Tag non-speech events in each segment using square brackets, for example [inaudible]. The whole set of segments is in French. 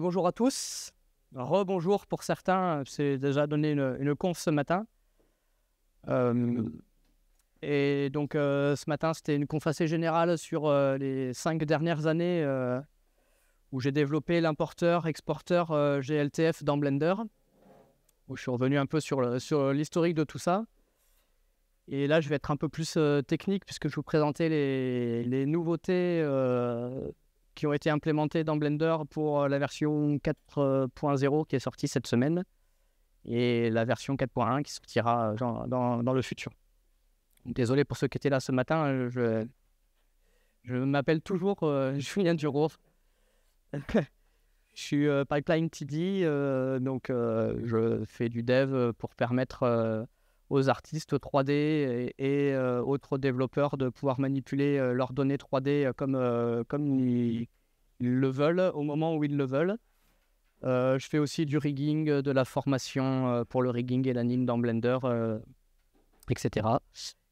bonjour à tous. Rebonjour pour certains, c'est déjà donné une, conf ce matin. Euh, et donc euh, ce matin, c'était une conf assez générale sur euh, les cinq dernières années où j'ai développé l'importeur, exporteur GLTF dans Blender, où je suis revenu un peu sur, l'historique de tout ça. Et là, je vais être un peu plus technique puisque je vous présenter les nouveautés qui ont été implémentés dans Blender pour euh, la version 4.0 qui est sortie cette semaine et la version 4.1 qui sortira euh, dans, dans, le futur. Désolé pour ceux qui étaient là ce matin, euh, je, je m'appelle toujours [laughs] Julien Durot. [laughs] je suis Pipeline TD, donc je fais du dev pour permettre aux artistes 3D et, euh, autres développeurs de pouvoir manipuler euh, leurs données 3D euh, comme, comme ils, le veulent, au moment où ils le veulent. je fais aussi du rigging, de la formation pour le rigging et l'anime dans Blender, etc.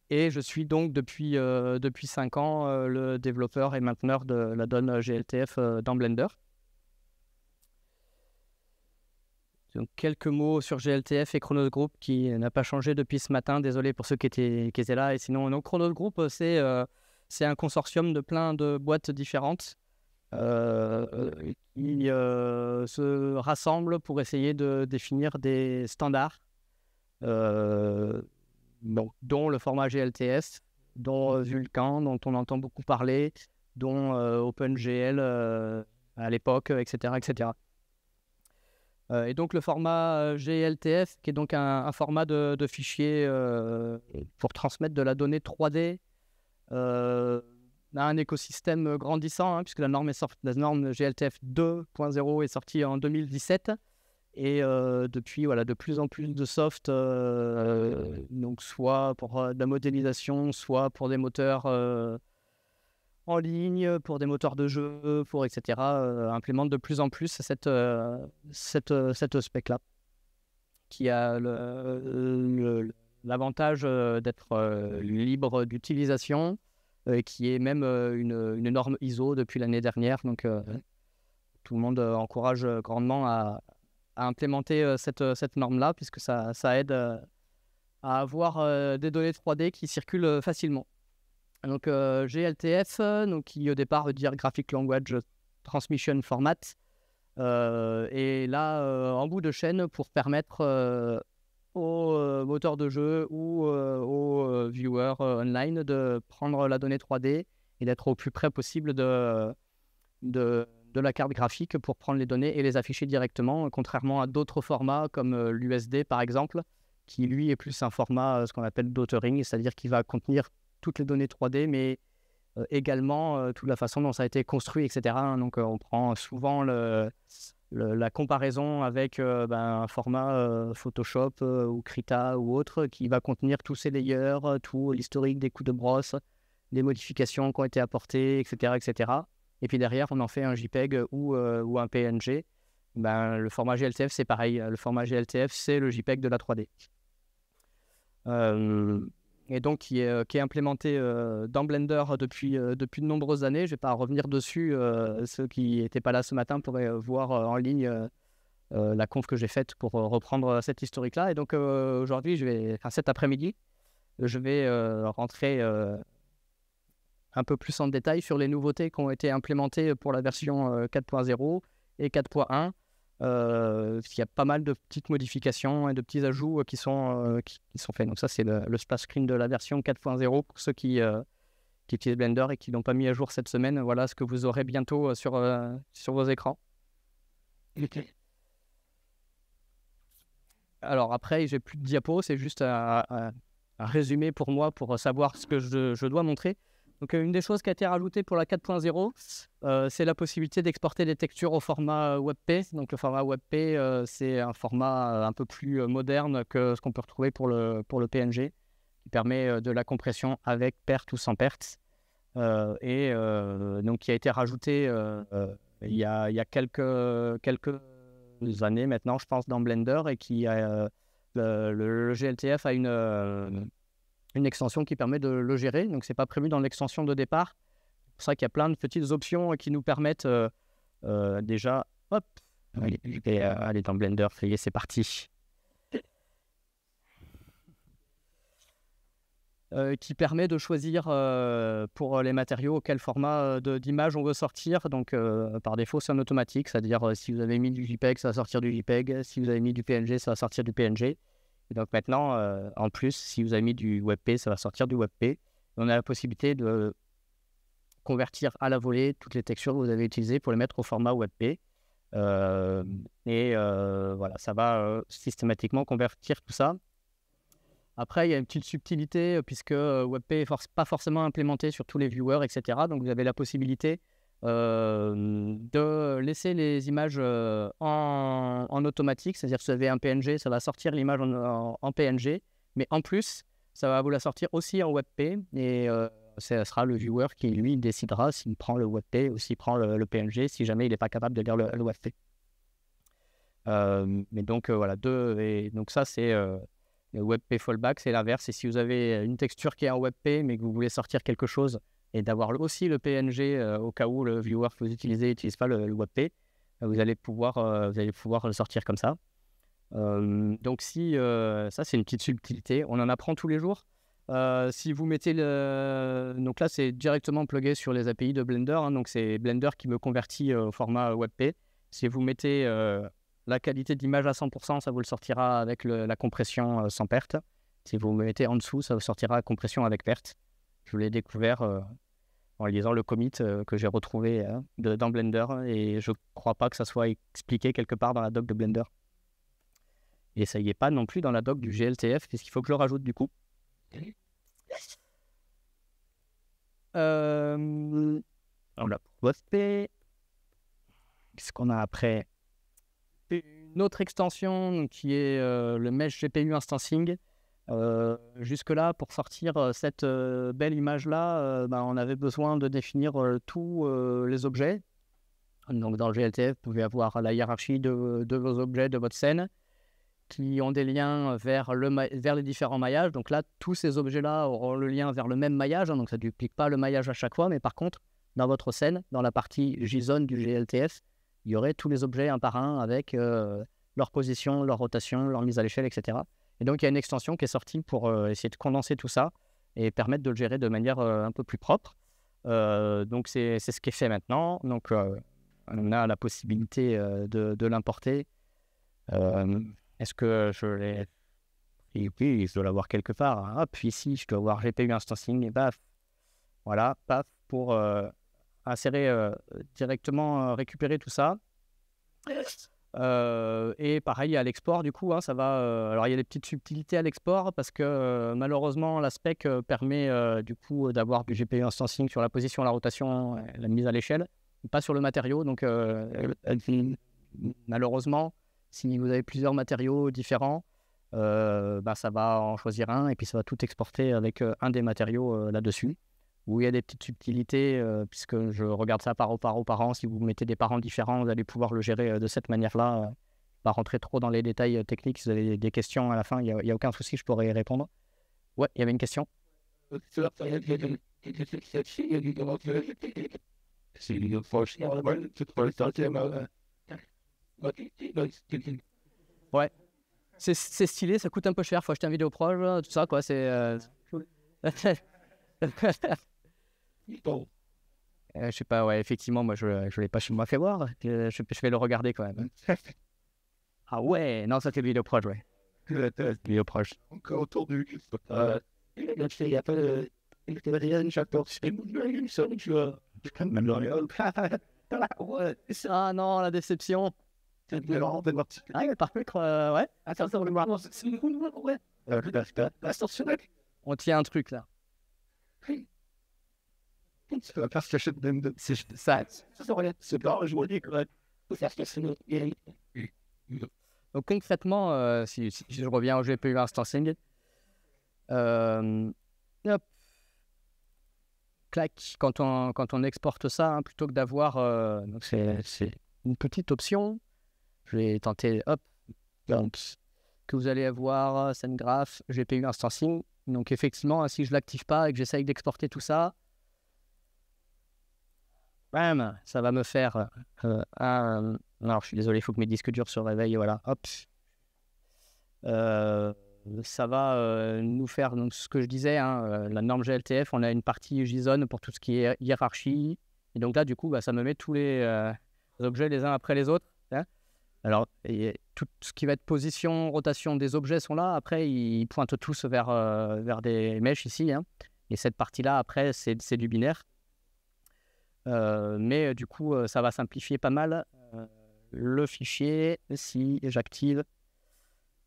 Et je suis donc depuis, depuis 5 ans le développeur et mainteneur de la donne GLTF dans Blender. Donc, quelques mots sur GLTF et Chronos Group qui n'a pas changé depuis ce matin. Désolé pour ceux qui étaient, qui étaient là. Et sinon, donc, Chronos Group, euh, euh, c'est un consortium de plein de boîtes différentes euh, euh qui se rassemblent pour essayer de définir des standards, donc, dont le format GLTS, dont Vulcan, dont on entend beaucoup parler, dont OpenGL à l'époque, etc. etc. Euh, et donc le format euh, GLTF, qui est donc un, format de, fichier euh, pour transmettre de la donnée 3D a un écosystème grandissant, hein, puisque la norme, GLTF 2.0 est sortie en 2017. Et depuis, voilà, de plus en plus de soft, donc soit pour la modélisation, soit pour des moteurs en ligne, pour des moteurs de jeu, pour etc., implémentent euh, implémente de plus en plus cette, euh, euh, cette, spec-là, qui a l'avantage d'être libre d'utilisation, et qui est même une, norme ISO depuis l'année dernière. Donc, tout le monde encourage grandement à, implémenter cette, cette norme-là, puisque ça, ça aide à avoir des données 3D qui circulent facilement. Donc euh, GLTF, euh, donc, qui au départ veut dire Graphic Language Transmission Format, euh, et là en bout de chaîne pour permettre aux moteurs de jeu ou aux viewers online de prendre la donnée 3D et d'être au plus près possible de, de, la carte graphique pour prendre les données et les afficher directement, contrairement à d'autres formats comme l'USD par exemple, qui lui est plus un format ce qu'on appelle d'autoring, c'est-à-dire qui va contenir toutes les données 3D, mais euh, également euh, toute la façon dont ça a été construit, etc. Hein. Donc euh, on prend souvent le, la comparaison avec ben, un format Photoshop ou Krita ou autre qui va contenir tous ces layers, tout l'historique des coups de brosse, des modifications qui ont été apportées, etc. etc. Et puis derrière, on en fait un JPEG ou, un PNG. Ben, le format GLTF, c'est pareil. Le format GLTF, c'est le JPEG de la 3D. Euh, et donc qui est, euh, qui implémenté euh, dans Blender euh, depuis, de nombreuses années. Je ne vais pas revenir dessus. ceux qui n'étaient pas là ce matin pourraient voir en ligne la conf que j'ai faite pour reprendre cette historique-là. Et donc aujourd'hui, enfin cet après-midi, je vais rentrer un peu plus en détail sur les nouveautés qui ont été implémentées pour la version 4.0 et 4.1 euh, il y a pas mal de petites modifications et de petits ajouts euh, qui, sont, euh, qui, sont faits. Donc ça, c'est le, le, splash screen de la version 4.0 pour ceux qui, qui utilisent Blender et qui n'ont pas mis à jour cette semaine. Voilà ce que vous aurez bientôt sur, sur vos écrans. Alors après, j'ai plus de diapos, c'est juste un, un, résumé pour moi pour savoir ce que je, je dois montrer. Donc, euh, une des choses qui a été rajoutée pour la 4.0, euh, c'est la possibilité d'exporter des textures au format euh, WebP. Donc, le format WebP, c'est un format un peu plus moderne que ce qu'on peut retrouver pour le, pour le PNG, qui permet de la compression avec perte ou sans perte. et donc qui a été rajouté il, y a, il, y a, quelques, quelques années maintenant, je pense, dans Blender et qui le, le, GLTF a une, une extension qui permet de le gérer. Donc, ce n'est pas prévu dans l'extension de départ. C'est pour ça qu'il y a plein de petites options euh, qui nous permettent euh, euh, déjà, hop, allez, allez dans Blender, ça c'est parti. qui permet de choisir pour les matériaux quel format d'image on veut sortir. Donc, par défaut, c'est en automatique, c'est-à-dire si vous avez mis du JPEG, ça va sortir du JPEG, si vous avez mis du PNG, ça va sortir du PNG donc maintenant, euh, en plus, si vous avez mis du WebP, ça va sortir du WebP. On a la possibilité de convertir à la volée toutes les textures que vous avez utilisées pour les mettre au format WebP. Euh, et euh, voilà, ça va systématiquement convertir tout ça. Après, il y a une petite subtilité puisque WebP n'est pas forcément implémenté sur tous les viewers, etc. Donc vous avez la possibilité de laisser les images en, automatique, c'est-à-dire si vous avez un PNG, ça va sortir l'image en, PNG, mais en plus, ça va vous la sortir aussi en WebP et ce sera le viewer qui, lui, décidera s'il prend le WebP ou s'il prend le, PNG, si jamais il n'est pas capable de lire le, WebP. mais donc, voilà, deux. Et donc, ça, c'est le WebP fallback, c'est l'inverse. Et si vous avez une texture qui est en WebP, mais que vous voulez sortir quelque chose et d'avoir aussi le PNG euh, au cas où le viewer que vous utilisez n'utilise pas le, WebP. Euh, vous allez, pouvoir, euh, vous allez pouvoir le sortir comme ça. donc si ça c'est une petite subtilité, on en apprend tous les jours. si vous mettez le. Donc là, c'est directement plugué sur les API de Blender. Hein, donc c'est Blender qui me convertit au format WebP. Si vous mettez la qualité d'image à 100%, ça vous le sortira avec la compression sans perte. Si vous mettez en dessous, ça vous sortira compression avec perte je l'ai découvert euh, en lisant le commit euh, que j'ai retrouvé euh, dans Blender et je crois pas que ça soit expliqué quelque part dans la doc de Blender. Et ça y est pas non plus dans la doc du GLTF Qu'est-ce qu'il faut que je le rajoute du coup. on l'a posté. Qu'est-ce qu'on a après Une autre extension qui est le Mesh GPU Instancing euh, jusque-là, pour sortir euh, cette euh, belle image-là, bah, on avait besoin de définir tous les objets. Donc dans le GLTF, vous pouvez avoir la hiérarchie de, vos objets, de votre scène, qui ont des liens vers, les différents maillages. Donc là, tous ces objets-là auront le lien vers le même maillage, hein, donc ça ne duplique pas le maillage à chaque fois, mais par contre, dans votre scène, dans la partie JSON du GLTF, il y aurait tous les objets un par un avec leur position, leur rotation, leur mise à l'échelle, etc. Et donc, il y a une extension qui est sortie pour euh, essayer de condenser tout ça et permettre de le gérer de manière euh, un peu plus propre. Euh, donc, c'est ce qui est fait maintenant. Donc, on a la possibilité de, l'importer. Est-ce que je l'ai Oui, puis, je dois l'avoir quelque part. Hop, ah, ici, je dois avoir GPU instancing, et Baf, Voilà, paf, pour insérer directement, récupérer tout ça et pareil, à l'export, du coup, hein, ça va. alors, il y a des petites subtilités à l'export parce que malheureusement, l'aspect permet du coup d'avoir du GPU instancing sur la position, la rotation, la mise à l'échelle, pas sur le matériau. Donc, malheureusement, si vous avez plusieurs matériaux différents, bah, ça va en choisir un et puis ça va tout exporter avec un des matériaux là-dessus où il y a des petites subtilités, euh, puisque je regarde ça rapport par parents, Si vous mettez des parents différents, vous allez pouvoir le gérer euh, de cette manière-là. Euh, pas rentrer trop dans les détails techniques. Si vous avez des questions à la fin, il n'y a, aucun souci, je pourrais y répondre. Ouais, il y avait une question Ouais. C'est stylé, ça coûte un peu cher, faut acheter un vidéo proche tout ça, quoi, c'est... [laughs] Euh, je sais pas, ouais, effectivement, moi je ne l'ai pas chez moi fait voir, je, vais le regarder quand même. [laughs] ah ouais, non, ça c'est le vidéo proche, ouais. [laughs] vidéo proche. Encore entendu. Il n'y a pas de. Ah non, la déception. Ah, par contre, euh, ouais. [laughs] On tient un truc là ça. je dis Donc concrètement, euh, si, je reviens au GPU instancing, euh, hop, clac, quand on, quand on exporte ça, hein, plutôt que d'avoir, euh, c'est une petite option, je vais tenter, hop, que vous allez avoir SendGraph, euh, GPU instancing. Donc effectivement, hein, si je l'active pas et que j'essaye d'exporter tout ça, ça va me faire euh, euh, un. Alors, je suis désolé, il faut que mes disques durs se réveillent. Voilà, hop. Euh, ça va nous faire donc, ce que je disais, hein, la norme GLTF. On a une partie JSON pour tout ce qui est hiérarchie. Et donc là, du coup, bah, ça me met tous les objets les uns après les autres. Hein. Alors, tout ce qui va être position, rotation des objets sont là. Après, ils pointent tous vers, vers des mèches ici. Hein. Et cette partie-là, après, c'est du binaire. Euh, mais euh, du coup, euh, ça va simplifier pas mal le fichier si j'active.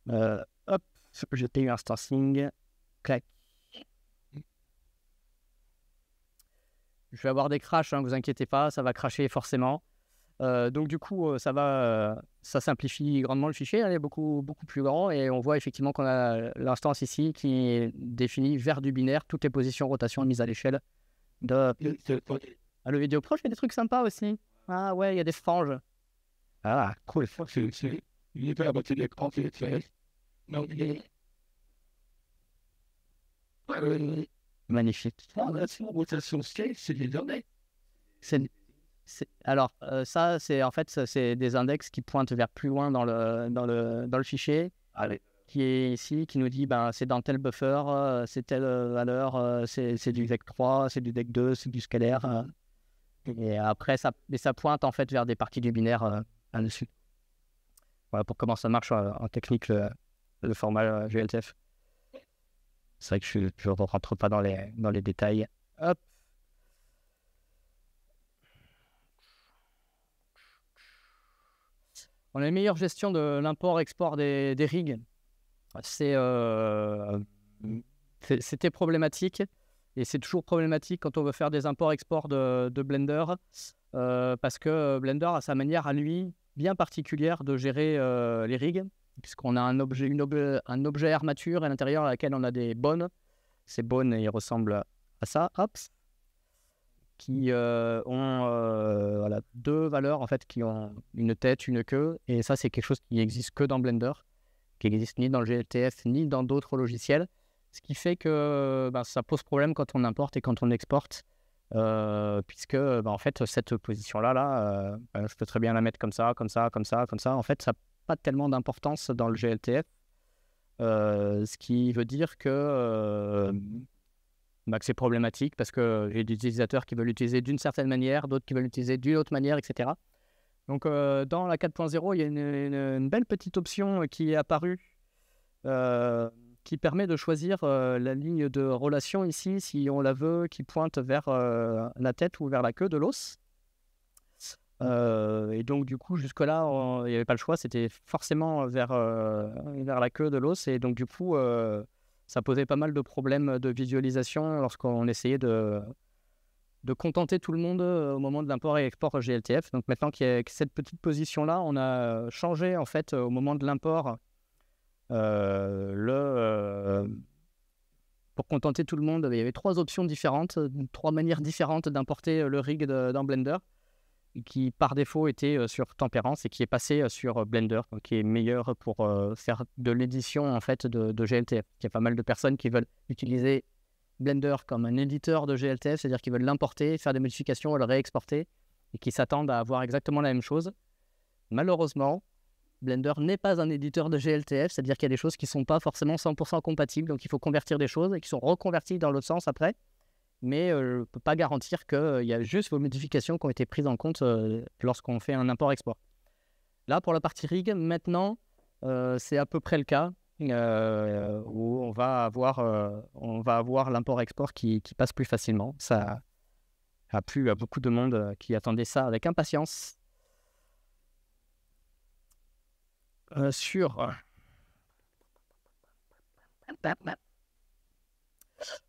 hop, une instancing, clac. Je vais avoir des crashs, hein, vous inquiétez pas, ça va cracher forcément. donc du coup, ça va, ça simplifie grandement le fichier. Elle hein, est beaucoup, beaucoup plus grand et on voit effectivement qu'on a l'instance ici qui est définit vers du binaire toutes les positions, rotation mises à l'échelle de ah, le proche il y a des trucs sympas aussi. Ah ouais, il y a des franges. Ah, cool. [laughs] Magnifique. c'est des données. Alors, euh, ça, c'est en fait, c'est des index qui pointent vers plus loin dans le, dans le, fichier. Qui est ici, qui nous dit ben, c'est dans tel buffer, euh, c'est telle euh, valeur, c'est du deck 3, c'est du deck 2, c'est du scalaire. Et après, ça, pointe en fait vers des parties du binaire euh, là-dessus. Voilà pour comment ça marche euh, en technique le, format GLTF. Euh, c'est vrai que je ne rentre pas dans les, dans les détails. On a une meilleure gestion de l'import-export des, rigs. c'était problématique. Et c'est toujours problématique quand on veut faire des imports-exports de, Blender, euh, parce que Blender a sa manière à lui bien particulière de gérer euh, les rigs, puisqu'on a un objet, une un objet armature à l'intérieur à laquelle on a des bones. Ces bones, ils ressemblent à ça, qui euh, ont deux valeurs en fait, qui ont une tête, une queue, et ça c'est quelque chose qui n'existe que dans Blender, qui n'existe ni dans le GLTF ni dans d'autres logiciels. Ce qui fait que euh, bah, ça pose problème quand on importe et quand on exporte. Euh, puisque euh, bah, en fait cette position là là je peux très bien la mettre comme ça comme ça comme ça comme ça en fait ça n'a pas tellement d'importance dans le GLTF ce qui veut dire bah, que, c'est problématique parce que j'ai des utilisateurs qui veulent l'utiliser d'une certaine manière d'autres qui veulent l'utiliser d'une autre manière etc donc dans la 4.0 il y a une, belle petite option qui est apparue euh, qui permet de choisir euh, la ligne de relation ici, si on la veut, qui pointe vers euh, la tête ou vers la queue de l'os. et donc, du coup, jusque-là, il n'y avait pas le choix, c'était forcément vers, vers la queue de l'os. Et donc, du coup, ça posait pas mal de problèmes de visualisation lorsqu'on essayait de, de contenter tout le monde euh, au moment de l'import et export GLTF. Donc, maintenant qu'il y a cette petite position-là, on a changé en fait au moment de l'import euh, le, euh, pour contenter tout le monde, il y avait trois options différentes, trois manières différentes d'importer euh, le rig dans Blender, qui par défaut était sur Tempérance et qui est passé sur Blender, qui est meilleur pour faire de l'édition en fait de, GLTF. Il y a pas mal de personnes qui veulent utiliser Blender comme un éditeur de GLTF, c'est-à-dire qu'ils veulent l'importer, faire des modifications, le réexporter, et qui s'attendent à avoir exactement la même chose. Malheureusement, Blender n'est pas un éditeur de GLTF, c'est-à-dire qu'il y a des choses qui ne sont pas forcément 100% compatibles, donc il faut convertir des choses et qui sont reconverties dans l'autre sens après. Mais euh, je ne peux pas garantir qu'il euh, y a juste vos modifications qui ont été prises en compte euh, lorsqu'on fait un import-export. Là, pour la partie rig, maintenant, c'est à peu près le cas où on va avoir, avoir l'import-export qui, qui passe plus facilement. Ça a plu à beaucoup de monde qui attendait ça avec impatience. Euh, sur euh,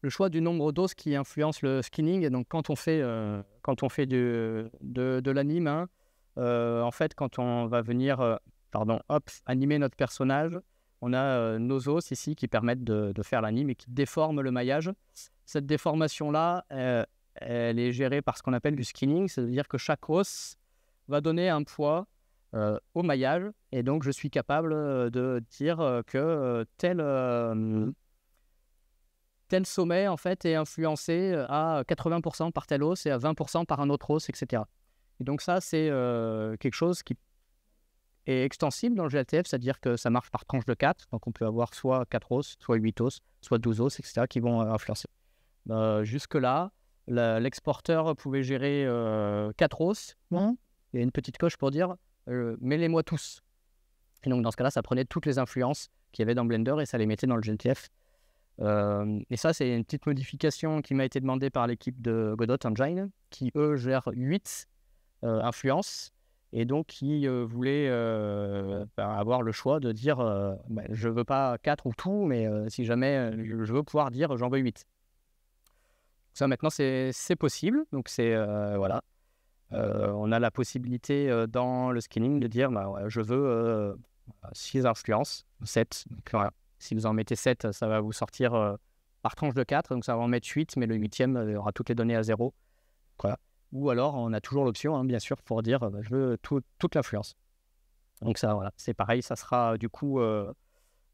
le choix du nombre d'os qui influence le skinning. donc, quand on fait, euh, quand on fait de, de l'anime, hein, en fait, quand on va venir pardon, hop, animer notre personnage, on a nos os ici qui permettent de, de faire l'anime et qui déforment le maillage. Cette déformation-là, elle est gérée par ce qu'on appelle du skinning, c'est-à-dire que chaque os va donner un poids euh, au maillage. Et donc, je suis capable euh, de dire euh, que tel, tel sommet, en fait, est influencé à 80% par tel hausse et à 20% par un autre hausse, etc. Et donc, ça, c'est quelque chose qui est extensible dans le GLTF, c'est-à-dire que ça marche par tranche de 4. Donc, on peut avoir soit 4 os, soit 8 hausses, soit 12 hausses, etc., qui vont influencer. Bah, jusque-là, l'exporteur pouvait gérer 4 os, mmh. Il y a une petite coche pour dire euh, mêlez-moi tous. Et donc, dans ce cas-là, ça prenait toutes les influences qu'il y avait dans Blender et ça les mettait dans le GTF. Euh, et ça, c'est une petite modification qui m'a été demandée par l'équipe de Godot Engine, qui eux gèrent 8 euh, influences et donc qui voulait ben, avoir le choix de dire je ben, je veux pas 4 ou tout, mais si jamais je veux pouvoir dire j'en veux 8. Ça, maintenant, c'est possible. Donc, c'est voilà. Euh, on a la possibilité euh, dans le skinning de dire bah, je veux 6 euh, influences, 7. Si vous en mettez 7, ça va vous sortir par tranche de 4, donc ça va en mettre 8, mais le 8e aura toutes les données à 0. Ou alors, on a toujours l'option, hein, bien sûr, pour dire bah, je veux toute l'influence. Donc ça, voilà, c'est pareil, ça sera du coup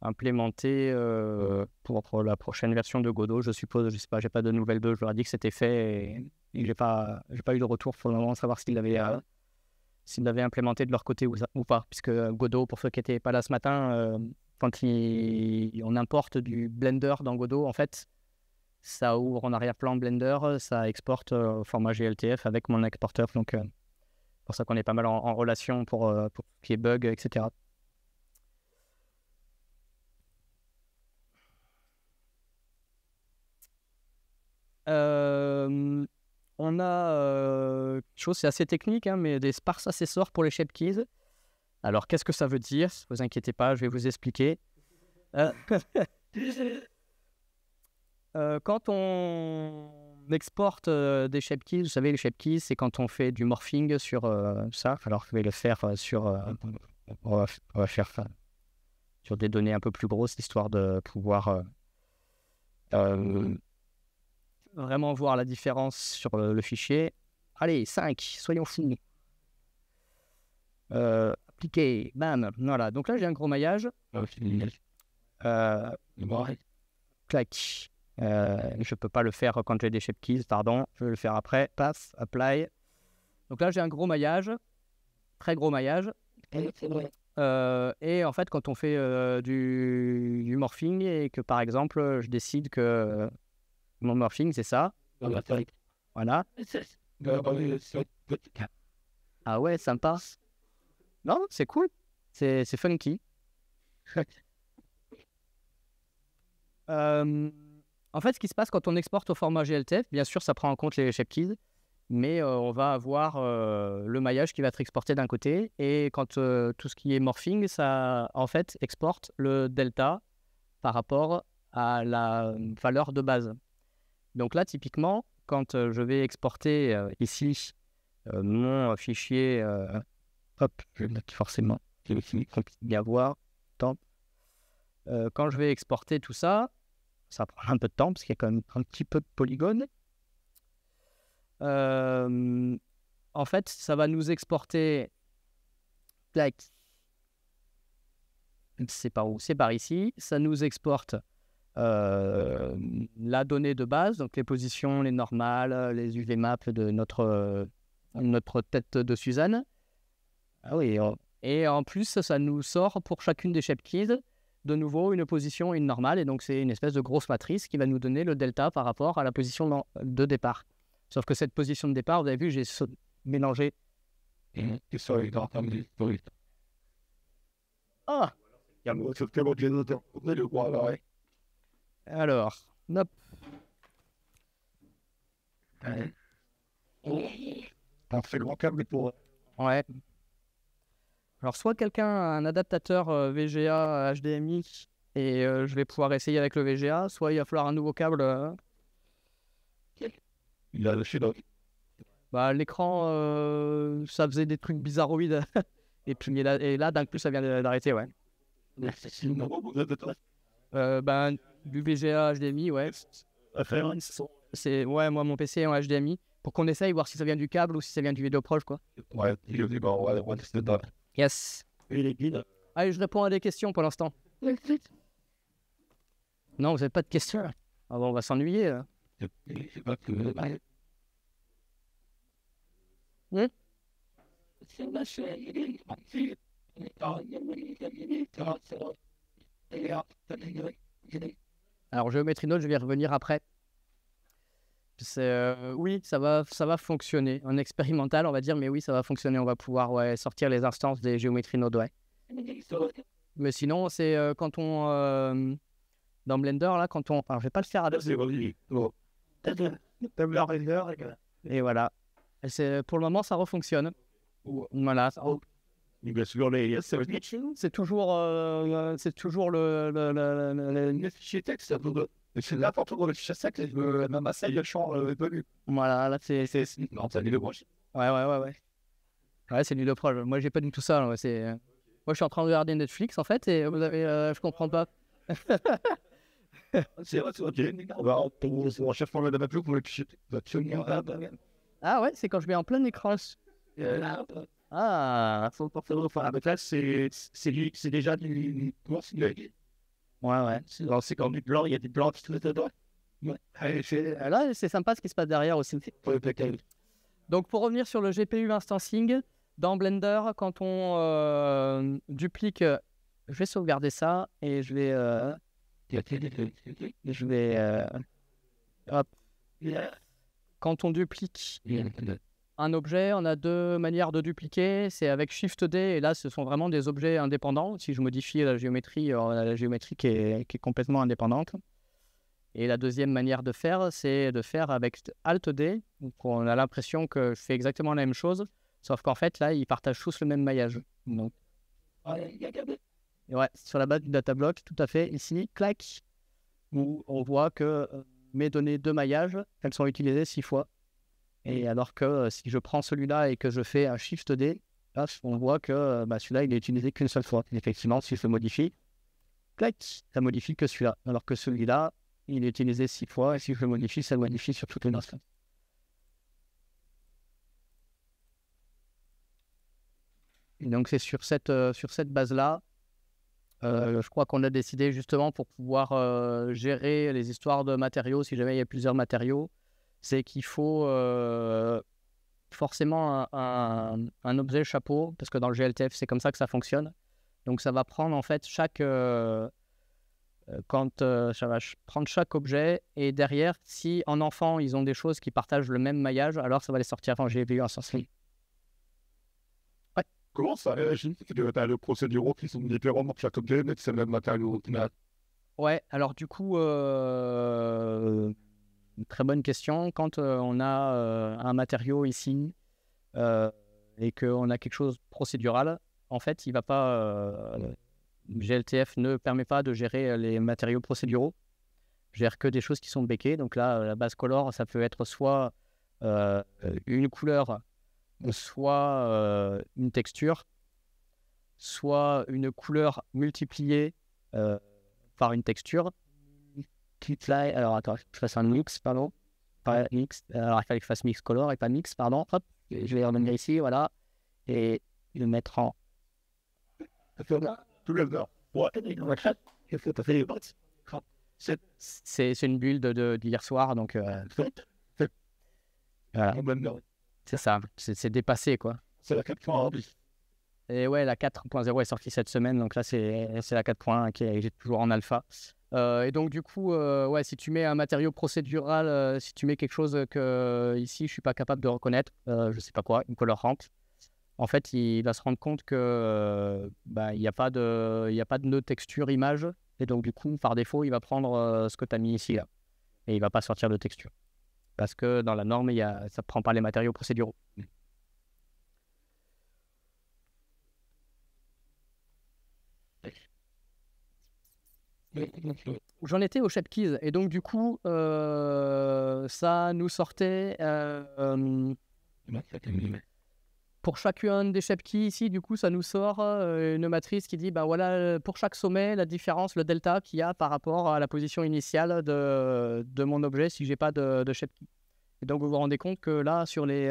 implémenté euh, pour la prochaine version de Godot, je suppose. Je sais pas, j'ai pas de nouvelles d'eux. Je leur ai dit que c'était fait et, je mhm. j'ai pas, j'ai pas eu de retour pour le moment savoir s'ils l'avaient, euh, implémenté de leur côté ou, pas, puisque euh, Godot, pour ceux qui n'étaient pas là ce matin, quand on importe du Blender dans Godot, en fait, ça ouvre en arrière-plan Blender, ça exporte au format GLTF avec mon exporteur, donc c'est pour ça qu'on est pas mal en, relation pour, pour qu'il y ait bugs, etc. Euh, on a euh, chose, c'est assez technique, hein, mais des sparse accessoires pour les shape Alors, qu'est-ce que ça veut dire Ne vous inquiétez pas, je vais vous expliquer. Euh, [laughs] quand on exporte des shape keys, vous savez, les shape keys, c'est quand on fait du morphing sur ça. Alors, je vais le faire sur. On va, faire sur des données un peu plus grosses, histoire de pouvoir vraiment voir la différence sur euh, le, fichier, allez, 5, soyons finis. Euh, appliquer, bam, voilà. Donc là, j'ai un gros maillage. Ah, euh, euh, je ne peux pas le faire quand j'ai des shape keys, pardon. Je vais le faire après. paf apply. Donc là, j'ai un gros maillage, très gros maillage. Euh, et en fait, quand on fait du, du, morphing et que par exemple, je décide que mon morphing, c'est ça Voilà. Ah ouais, ça me passe. Non, c'est cool. C'est funky. [laughs] Euh, en fait, ce qui se passe quand on exporte au format GLTF, bien sûr, ça prend en compte les shape keys, mais euh, on va avoir euh, le maillage qui va être exporté d'un côté, et quand tout ce qui est morphing, ça en fait exporte le delta par rapport à la valeur de base. Donc là, typiquement, quand euh, je vais exporter euh, ici euh, mon fichier, hop, je vais mettre forcément, il temps. quand je vais exporter tout ça, ça prend un peu de temps parce qu'il y a quand même un petit peu de polygones. en fait, ça va nous exporter c'est par où C'est par ici. Ça nous exporte la donnée de base, donc les positions, les normales, les UV-maps de notre, notre tête de Suzanne. Ah oui, Et en plus, ça nous sort pour chacune des shape de nouveau une position, une normale. Et donc, c'est une espèce de grosse matrice qui va nous donner le delta par rapport à la position de départ. Sauf que cette position de départ, vous avez vu, j'ai mélangé. Ah alors, hop. On oh. fait grand câble pour. Ouais. Alors, soit quelqu'un a un adaptateur euh, VGA HDMI et euh, je vais pouvoir essayer avec le VGA, soit il va falloir un nouveau câble. Euh. Il a lâché là. Bah, l'écran, ça faisait des trucs bizarroïdes. [laughs] et puis et là, d'un coup, ça vient d'arrêter, ouais. Euh, ben, du BGA HDMI, ouais. Hein c'est ouais, moi mon PC en HDMI pour qu'on essaye voir si ça vient du câble ou si ça vient du vidéo proche quoi. Ouais, Yes. Euh Allez, je réponds à des questions pour l'instant. Non, vous n'avez pas de questions. Ah bon, on va s'ennuyer. Alors, géométrie node, je vais revenir après. Euh, oui, ça va, ça va fonctionner. En expérimental, on va dire, mais oui, ça va fonctionner. On va pouvoir sortir les instances des géométries node. Mais sinon, c'est euh, quand on. Euh, dans Blender, là, quand on. Alors, je vais pas le faire à deux. Et voilà. pour le moment, ça refonctionne. Voilà. C'est toujours, euh, euh, c'est toujours le, le, le, le, fichier texte. C'est n'importe quoi. Le fichier texte, même à ça, il champ pas Voilà, là, c'est. Non, c'est nul de proche. Ouais, ouais, ouais. Ouais, ouais c'est nul de proche. Moi, j'ai pas du tout ça. Euh, moi, je suis en train de regarder Netflix, en fait, et vous avez, euh, je comprends pas. [laughs] c'est vrai, c'est vrai. On cherche pour le plus pour le fichier Ah ouais, c'est quand je mets en plein écran. Ah, c'est déjà du. Ouais, ouais. Hein, c'est comme du blanc, il y a du blanc qui se dedans. Euh, là, c'est sympa ce qui se passe derrière aussi. Donc, pour revenir sur le GPU instancing, dans Blender, quand on euh, duplique, je vais sauvegarder ça et je vais. Euh, je vais. hop. Quand on duplique un objet, on a deux manières de dupliquer. C'est avec Shift D, et là, ce sont vraiment des objets indépendants. Si je modifie la géométrie, on euh, a la géométrie qui est, complètement indépendante. Et la deuxième manière de faire, c'est de faire avec Alt D. on a l'impression que je fais exactement la même chose, sauf qu'en fait, là, ils partagent tous le même maillage. ouais, sur la base du data block, tout à fait. Ici, clac, où on voit que euh, mes données de maillage, elles sont utilisées six fois et mmh. alors que euh, si je prends celui-là et que je fais un Shift D, on voit que euh, bah, celui-là, il n'est utilisé qu'une seule fois. effectivement, si je le modifie, ça ça modifie que celui-là. Alors que celui-là, il est utilisé six fois, et si je le modifie, ça le modifie sur toutes les instances. Et donc c'est sur cette, euh, cette base-là, je crois qu'on a décidé justement pour pouvoir gérer les histoires de matériaux, si jamais il y a plusieurs matériaux, c'est qu'il faut euh, forcément un, objet chapeau, parce que dans le GLTF, c'est comme ça que ça fonctionne. Donc ça va prendre en fait chaque... Euh, euh, quand ça va prendre chaque objet et derrière, si en enfant ils ont des choses qui partagent le même maillage, alors ça va les sortir j'ai vu un sens Ouais. Comment ça réagit le procédure qui sont différents pour chaque objet, mais c'est le même matériau Ouais, alors du coup, très bonne question. Quand euh, on a euh, un matériau ici euh, et qu'on a quelque chose de procédural, en fait, il va pas. GLTF ne permet pas de gérer les matériaux procéduraux. gère que des choses qui sont béquées. Donc là, la base color, ça peut être soit une couleur, soit une texture, soit une couleur multipliée par une texture. Alors attends, je fasse un mix, pardon. Pas mix. Alors il fallait que je fasse mix color et pas mix, pardon. Hop, je vais revenir ici, voilà. Et le mettre en. C'est une bulle de d'hier soir, donc. Euh, voilà. C'est ça, c'est dépassé quoi. C'est la Et ouais, la 4.0 est sortie cette semaine, donc là c'est la 4.1 qui est toujours en alpha. Euh, et donc, du coup, euh, ouais, si tu mets un matériau procédural, euh, si tu mets quelque chose que ici, je suis pas capable de reconnaître, je sais pas quoi, une colorante, en fait, il va se rendre compte que bah, il n'y a, pas de, il a pas de nœud texture image. Et donc, du coup, par défaut, il va prendre ce que tu as mis ici, là. Et il va pas sortir de texture. Parce que dans la norme, ça ne prend pas les matériaux procéduraux. J'en étais au Chapkeys. Et donc, du coup, euh, ça nous sortait. Euh, euh, pour chacune des Chapkeys ici, du coup, ça nous sort une matrice qui dit bah voilà, pour chaque sommet, la différence, le delta qu'il y a par rapport à la position initiale de, mon objet si j'ai pas de, de Et donc, vous vous rendez compte que là, sur les.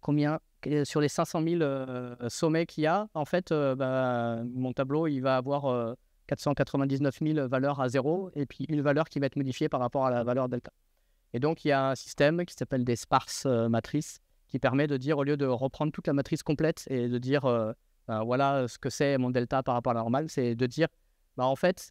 combien euh, sur les 500 000 euh, sommets qu'il y a, en fait, euh, bah, mon tableau, il va avoir 499 000 valeurs à zéro et puis une valeur qui va être modifiée par rapport à la valeur delta. Et donc, il y a un système qui s'appelle des sparse matrices qui permet de dire, au lieu de reprendre toute la matrice complète et de dire, bah, voilà ce que c'est mon delta par rapport à la normale, c'est de dire, bah, en fait,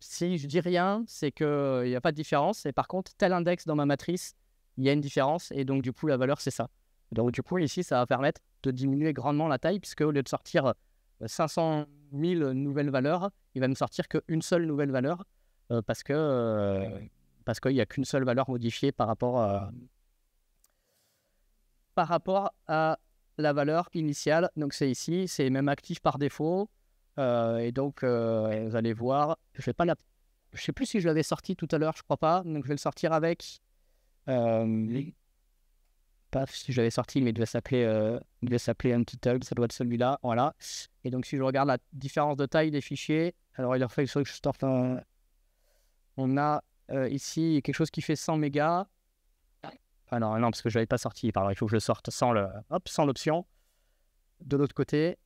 si je dis rien, c'est qu'il n'y a pas de différence. Et par contre, tel index dans ma matrice, il y a une différence et donc du coup la valeur c'est ça. Donc du coup ici ça va permettre de diminuer grandement la taille puisque au lieu de sortir 500 euh, 000 nouvelles valeurs, il va me sortir qu'une seule nouvelle valeur euh, parce que euh, parce qu'il n'y a qu'une seule valeur modifiée par rapport à par rapport à la valeur initiale. Donc c'est ici, c'est même actif par défaut. et donc vous allez voir, je ne pas la... je sais plus si je l'avais sorti tout à l'heure, je crois pas. Donc je vais le sortir avec. Euh, pas si j'avais sorti, mais il devait s'appeler un euh, Untitled, ça doit être celui-là. Voilà. Et donc, si je regarde la différence de taille des fichiers, alors il a fallu que je sorte un. On a euh, ici quelque chose qui fait 100 mégas. Ah non, parce que je l'avais pas sorti. Pardon, il faut que je sorte sans le, sans l'option. De l'autre côté,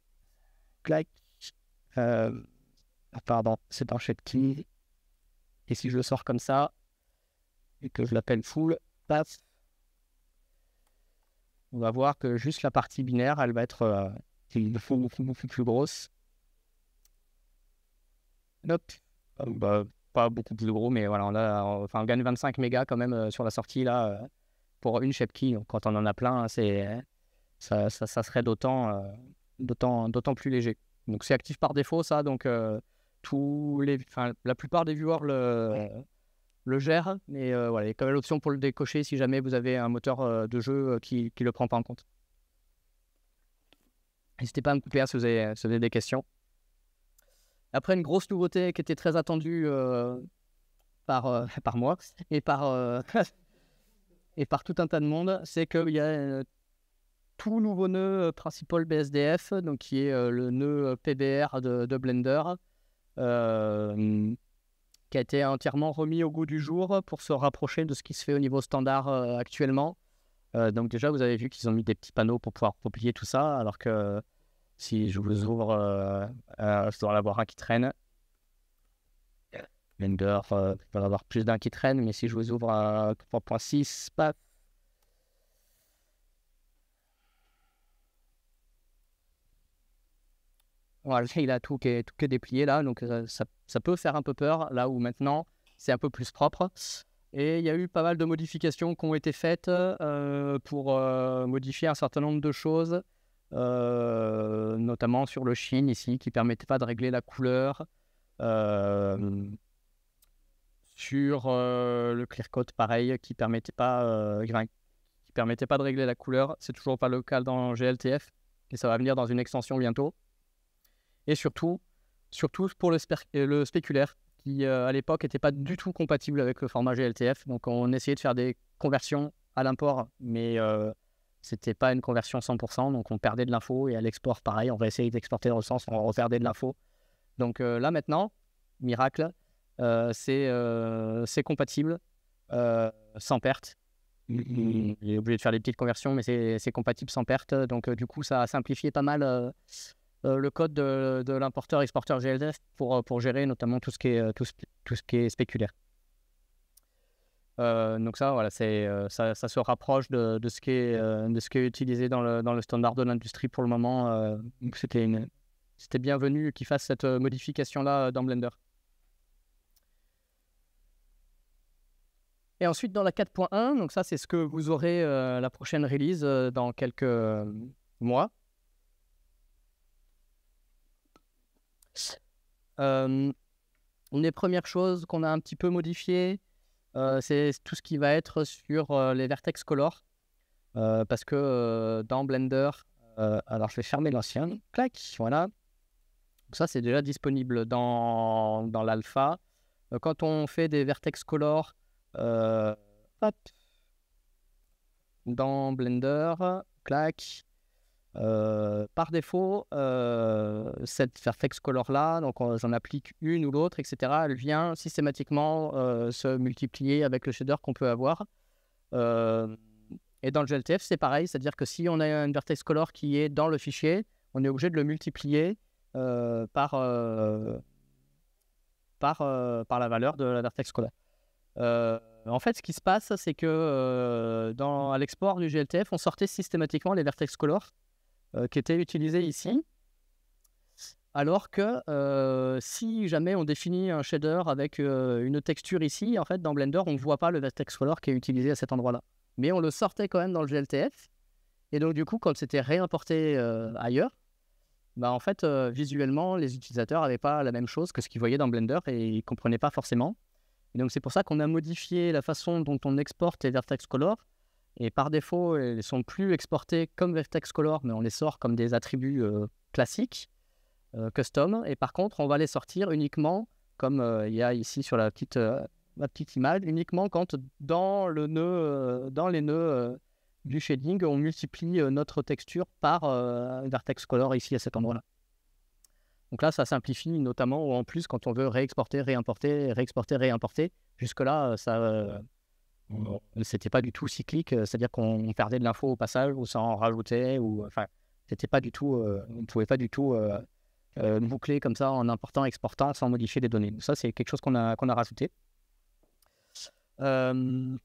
clac. Euh, pardon, c'est un key Et si je le sors comme ça et que je l'appelle full, on va voir que juste la partie binaire, elle va être beaucoup, euh, [laughs] plus grosse. Bah, pas beaucoup plus gros, mais voilà, on, a, enfin, on gagne 25 mégas quand même euh, sur la sortie là euh, pour une Shepki. Quand on en a plein, hein, c'est ça, ça, serait d'autant d'autant d'autant plus léger. Donc c'est actif par défaut ça, donc tous les, la plupart des viewers le, le gère. Mais euh, voilà, il y a quand même l'option pour le décocher si jamais vous avez un moteur euh, de jeu euh, qui ne le prend pas en compte. N'hésitez pas à me couper si vous avez, des questions. Après, une grosse nouveauté qui était très attendue par, [laughs] par moi et par, [laughs] et par tout un tas de monde, c'est qu'il y a un tout nouveau nœud principal BSDF, donc qui est le nœud PBR de, de Blender, qui a été entièrement remis au goût du jour euh, pour se rapprocher de ce qui se fait au niveau standard euh, actuellement. Euh, donc déjà, vous avez vu qu'ils ont mis des petits panneaux pour pouvoir publier tout ça, alors que si je vous ouvre, il je dois en avoir un qui traîne. il va avoir plus d'un qui traîne, mais si je vous ouvre 3.6, il a tout qui tout déplié là, donc euh, ça, peut faire un peu peur, là où maintenant c'est un peu plus propre. Et il y a eu pas mal de modifications qui ont été faites euh, pour euh, modifier un certain nombre de choses, notamment sur le sheen ici, qui ne permettait pas de régler la couleur. sur le clear code pareil, qui ne permettait, pas, qui permettait pas de régler la couleur. C'est toujours pas le cas dans GLTF, et ça va venir dans une extension bientôt et surtout, surtout pour le, euh, spéculaire qui euh, à l'époque n'était pas du tout compatible avec le format GLTF. Donc on essayait de faire des conversions à l'import, mais euh, c'était pas une conversion 100%, donc on perdait de l'info et à l'export pareil, on va essayer d'exporter dans le sens, on reperdait de l'info. Donc là maintenant, miracle, c'est compatible sans perte. Il est obligé de faire des petites conversions, mais c'est compatible sans perte. Donc, du coup, ça a simplifié pas mal euh, le code de, de l'importeur-exporteur GLDF pour, euh, pour gérer notamment tout ce qui est, euh, tout, tout ce qui est spéculaire. donc ça, voilà, c'est, ça, ça, se rapproche de, de, ce qui est, de ce qui est utilisé dans le, dans le standard de l'industrie pour le moment. donc c'était, une, c'était bienvenu qu'ils fassent cette modification-là dans Blender. Et ensuite, dans la 4.1, donc ça, c'est ce que vous aurez la prochaine release dans quelques mois. Euh, une des premières choses qu'on a un petit peu modifiées, euh, c'est tout ce qui va être sur euh, les vertex color. parce que dans Blender, alors je vais fermer l'ancien, clac, voilà. ça, c'est déjà disponible dans, dans l'alpha. Quand on fait des vertex color, dans Blender, clac, euh, par défaut, euh, cette vertex Color-là, donc j'en applique une ou l'autre, etc., elle vient systématiquement euh, se multiplier avec le shader qu'on peut avoir. et dans le GLTF, c'est pareil, c'est-à-dire que si on a une vertex color qui est dans le fichier, on est obligé de le multiplier par, par, par la valeur de la vertex color. en fait, ce qui se passe, c'est que dans, à l'export du GLTF, on sortait systématiquement les vertex colors euh, qui était utilisé ici. Alors que euh, si jamais on définit un shader avec euh, une texture ici, en fait, dans Blender, on ne voit pas le vertex color qui est utilisé à cet endroit-là. Mais on le sortait quand même dans le GLTF. Et donc, du coup, quand c'était réimporté ailleurs, bah, en fait, visuellement, les utilisateurs n'avaient pas la même chose que ce qu'ils voyaient dans Blender et ils ne comprenaient pas forcément. Et donc, c'est pour ça qu'on a modifié la façon dont on exporte les vertex color et par défaut, ils sont plus exportés comme Vertex Color, mais on les sort comme des attributs classiques, custom. Et par contre, on va les sortir uniquement, comme il y a ici sur la petite, petite image, uniquement quand dans, le nœud, dans les nœuds du shading, on multiplie notre texture par Vertex Color ici à cet endroit-là. Donc là, ça simplifie notamment, ou en plus, quand on veut réexporter, réimporter, réexporter, réimporter. Jusque-là, ça Mmh c'était pas du tout cyclique, c'est-à-dire qu'on perdait de l'info au passage ou sans en rajoutait. Ou, enfin, c'était pas du tout, on ne pouvait pas du tout boucler comme ça en important, exportant sans modifier des données. Ça, c'est quelque chose qu'on a, qu'on a rajouté. quelque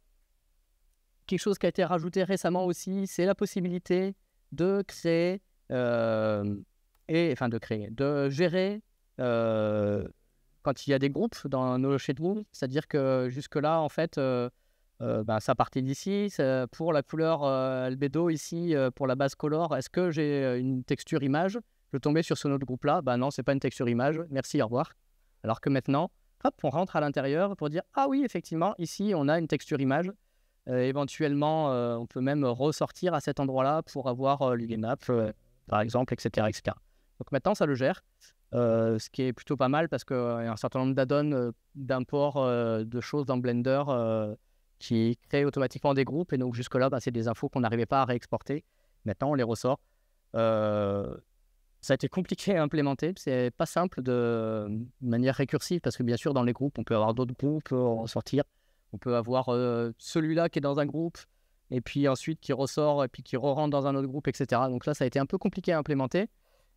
chose qui a été rajouté récemment aussi, c'est la possibilité de créer et enfin de créer, de gérer quand il y a des groupes dans nos chez C'est-à-dire que jusque-là, en fait, euh, bah, ça partait d'ici. Pour la couleur euh, albedo ici, euh, pour la base color, est-ce que j'ai une texture image Je tombais sur ce autre groupe-là, bah non, c'est pas une texture image, merci, au revoir. Alors que maintenant, hop, on rentre à l'intérieur pour dire, ah oui, effectivement, ici, on a une texture image. éventuellement, on peut même ressortir à cet endroit-là pour avoir euh, map par exemple, etc., etc. Donc maintenant, ça le gère, ce qui est plutôt pas mal parce qu'il y a un certain nombre d'add-ons, d'imports de choses dans Blender qui crée automatiquement des groupes. Et donc, jusque-là, bah, c'est des infos qu'on n'arrivait pas à réexporter. Maintenant, on les ressort. Euh, ça a été compliqué à implémenter. C'est pas simple de, manière récursive parce que, bien sûr, dans les groupes, on peut avoir d'autres groupes euh, en sortir. On peut avoir euh, celui-là qui est dans un groupe et puis ensuite qui ressort et puis qui re-rentre dans un autre groupe, etc. Donc là, ça a été un peu compliqué à implémenter.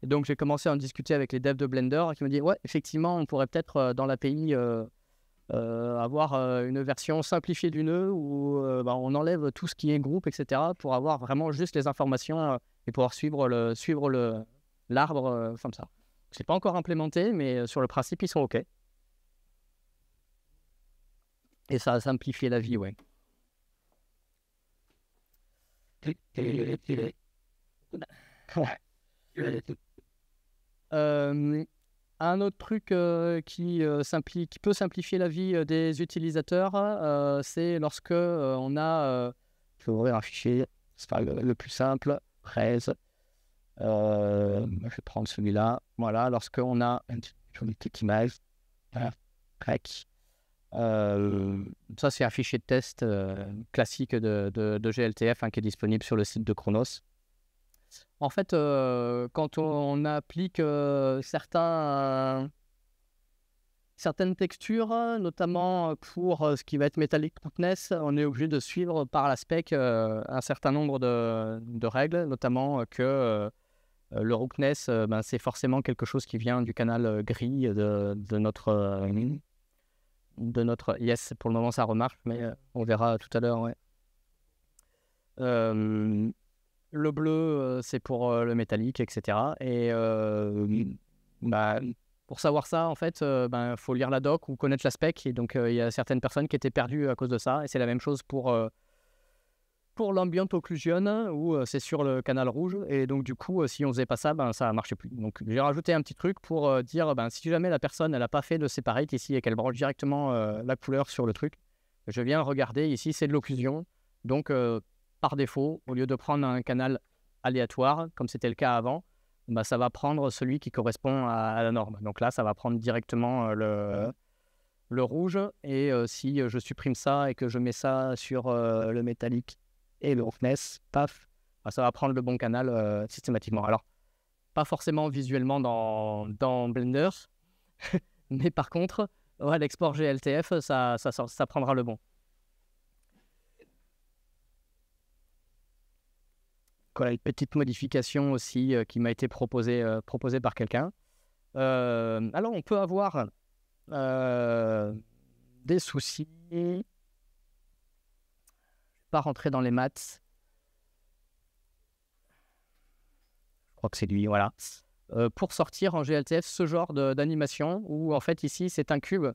Et donc, j'ai commencé à en discuter avec les devs de Blender qui me dit Ouais, effectivement, on pourrait peut-être dans l'API euh, avoir euh, une version simplifiée du nœud où euh, bah, on enlève tout ce qui est groupe, etc., pour avoir vraiment juste les informations et pouvoir suivre le suivre le l'arbre comme ça. C'est pas encore implémenté, mais sur le principe, ils sont OK. Et ça a simplifié la vie, ouais. Euh, un autre truc euh, euh, qui, peut simplifier la vie euh, des utilisateurs, c'est lorsque on a. je vais ouvrir un fichier, c'est pas le, plus simple, 13. je vais prendre celui-là. Voilà, lorsqu'on a une petite image, ça, c'est un fichier de test classique de, GLTF hein, qui est disponible sur le site de Chronos en fait, euh, quand mmh. on, applique euh, certains, certaines textures, euh, notamment pour ce qui va être metallic on est obligé de suivre par la spec un certain nombre de, règles, notamment que le Rookness, ben, c'est forcément quelque chose qui vient du canal gris de, notre de notre yes pour le moment ça remarche mais on verra tout à l'heure ouais. Le bleu, euh, c'est pour euh, le métallique, etc. Et euh, bah, pour savoir ça, en fait, il bah, faut lire la doc ou connaître la spec. Et donc, il y a certaines personnes qui étaient perdues à cause de ça. Et c'est la même chose pour pour l'ambient occlusion où c'est sur le canal rouge et donc du coup si on faisait pas ça ben ça marchait plus donc j'ai rajouté un petit truc pour dire ben, si jamais la personne elle a pas fait de séparate ici et qu'elle branche directement la couleur sur le truc je viens regarder ici c'est de l'occlusion donc par défaut, au lieu de prendre un canal aléatoire, comme c'était le cas avant, bah, ça va prendre celui qui correspond à, la norme. Donc là, ça va prendre directement euh, le, le, rouge. Et euh, si euh, je supprime ça et que je mets ça sur le métallique et le roughness, paf, bah, ça va prendre le bon canal systématiquement. Alors, pas forcément visuellement dans, dans Blender, [laughs] mais par contre, ouais, l'export GLTF, ça, ça prendra le bon. une petite modification aussi euh, qui m'a été proposée, euh, proposée par quelqu'un. Euh, alors, on peut avoir des soucis. Je ne vais pas rentrer dans les maths. Je crois que c'est lui, voilà. pour sortir en GLTF ce genre d'animation où en fait ici c'est un cube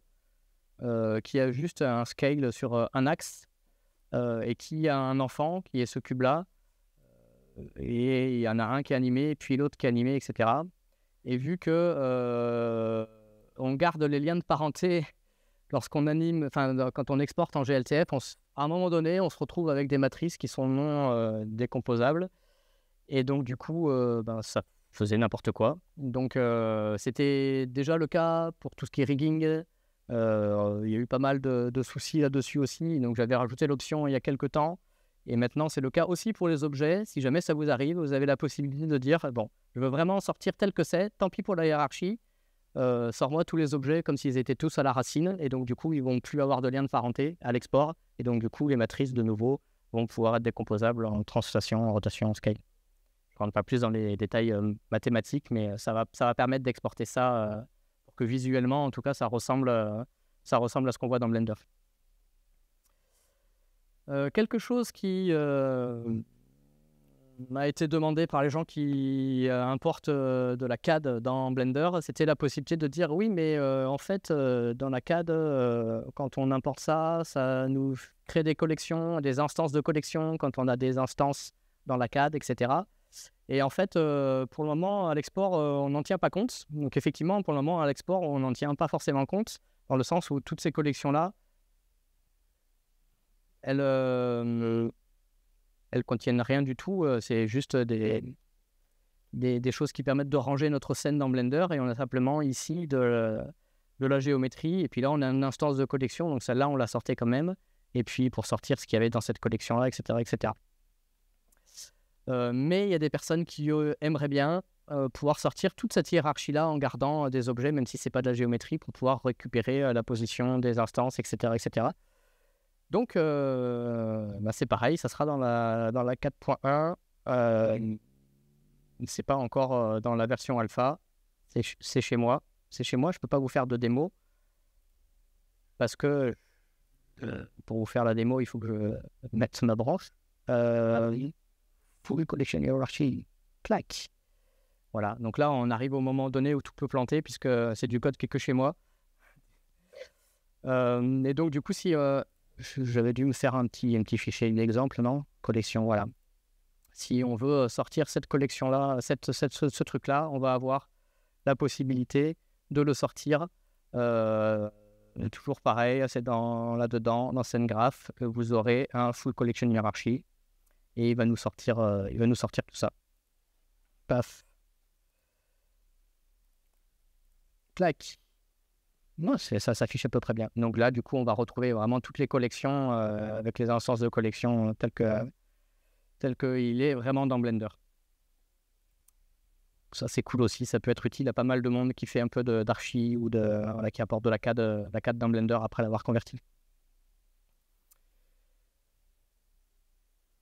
qui a juste un scale sur un axe et qui a un enfant qui est ce cube là et il y en a un qui est animé, puis l'autre qui est animé, etc. Et vu que euh, on garde les liens de parenté lorsqu'on anime, enfin quand on exporte en GLTF, à un moment donné, on se retrouve avec des matrices qui sont non euh, décomposables. Et donc du coup, euh, ben, ça faisait n'importe quoi. Donc c'était déjà le cas pour tout ce qui est rigging. Il y a eu pas mal de, de soucis là-dessus aussi. Donc j'avais rajouté l'option il y a quelques temps et maintenant, c'est le cas aussi pour les objets. Si jamais ça vous arrive, vous avez la possibilité de dire bon, je veux vraiment sortir tel que c'est, tant pis pour la hiérarchie, euh, sors-moi tous les objets comme s'ils étaient tous à la racine. Et donc, du coup, ils vont plus avoir de lien de parenté à l'export. Et donc, du coup, les matrices, de nouveau, vont pouvoir être décomposables en translation, en rotation, en scale. Je ne rentre pas plus dans les détails euh, mathématiques, mais euh, ça va, ça va permettre d'exporter ça pour que visuellement, en tout cas, ça ressemble, ça ressemble à ce qu'on voit dans Blender. Euh, quelque chose qui euh, m'a été demandé par les gens qui euh, importent de la CAD dans Blender, c'était la possibilité de dire oui, mais en fait, dans la CAD, quand on importe ça, ça nous crée des collections, des instances de collections, quand on a des instances dans la CAD, etc. Et en fait, pour le moment, à l'export, on n'en tient pas compte. Donc effectivement, pour le moment, à l'export, on n'en tient pas forcément compte, dans le sens où toutes ces collections-là, elles, ne euh, contiennent rien du tout. Euh, c'est juste des, choses qui permettent de ranger notre scène dans Blender. Et on a simplement ici de, la géométrie. Et puis là, on a une instance de collection. Donc celle-là, on la sortait quand même. Et puis pour sortir ce qu'il y avait dans cette collection-là, etc. etc. Euh, mais il y a des personnes qui aimeraient bien pouvoir sortir toute cette hiérarchie-là en gardant des objets, même si ce n'est pas de la géométrie, pour pouvoir récupérer la position des instances, etc. etc. Donc, euh, bah, c'est pareil, ça sera dans la, dans la 4.1. Euh, c'est pas encore euh, dans la version alpha. C'est chez moi. C'est chez moi. Je peux pas vous faire de démo parce que euh, pour vous faire la démo, il faut que je mette ma broche. full ah collection hierarchy. Clac. Voilà. Donc là, on arrive au moment donné où tout peut planter puisque c'est du code qui est que chez moi. et donc, du coup, si j'avais dû me faire un petit, un petit fichier d'exemple, non Collection, voilà. Si on veut euh, sortir cette collection-là, ce, truc-là, on va avoir la possibilité de le sortir. Euh, toujours pareil, c'est dans, là-dedans, dans SendGraph, que vous aurez un full collection hiérarchie et il va nous sortir, euh, il va nous sortir tout ça. Paf. Clac. Non, ça s'affiche à peu près bien. Donc là, du coup, on va retrouver vraiment toutes les collections euh, avec les instances de collection telles que ah tel il est vraiment dans Blender. Ça, c'est cool aussi. Ça peut être utile à pas mal de monde qui fait un peu d'archi ou de, qui apporte de la CAD, euh, la dans Blender après l'avoir converti.